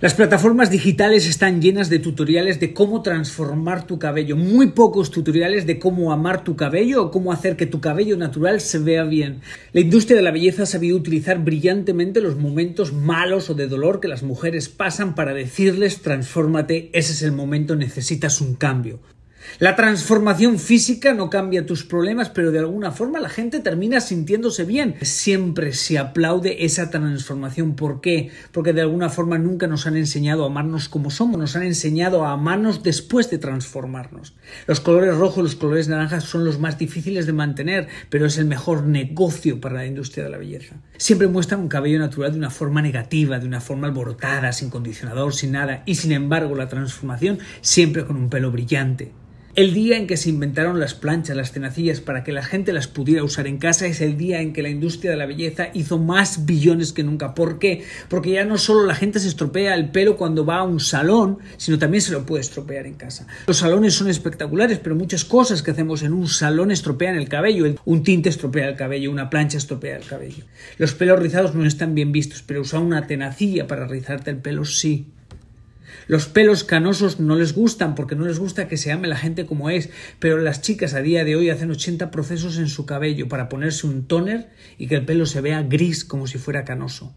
Las plataformas digitales están llenas de tutoriales de cómo transformar tu cabello, muy pocos tutoriales de cómo amar tu cabello o cómo hacer que tu cabello natural se vea bien. La industria de la belleza ha sabido utilizar brillantemente los momentos malos o de dolor que las mujeres pasan para decirles transfórmate, ese es el momento, necesitas un cambio. La transformación física no cambia tus problemas, pero de alguna forma la gente termina sintiéndose bien. Siempre se aplaude esa transformación. ¿Por qué? Porque de alguna forma nunca nos han enseñado a amarnos como somos, nos han enseñado a amarnos después de transformarnos. Los colores rojos, los colores naranjas son los más difíciles de mantener, pero es el mejor negocio para la industria de la belleza. Siempre muestran un cabello natural de una forma negativa, de una forma alborotada, sin condicionador, sin nada, y sin embargo la transformación siempre con un pelo brillante el día en que se inventaron las planchas, las tenacillas, para que la gente las pudiera usar en casa, es el día en que la industria de la belleza hizo más billones que nunca. ¿Por qué? Porque ya no solo la gente se estropea el pelo cuando va a un salón, sino también se lo puede estropear en casa. Los salones son espectaculares, pero muchas cosas que hacemos en un salón estropean el cabello. Un tinte estropea el cabello, una plancha estropea el cabello. Los pelos rizados no están bien vistos, pero usar una tenacilla para rizarte el pelo sí. Los pelos canosos no les gustan porque no les gusta que se ame la gente como es, pero las chicas a día de hoy hacen 80 procesos en su cabello para ponerse un toner y que el pelo se vea gris como si fuera canoso.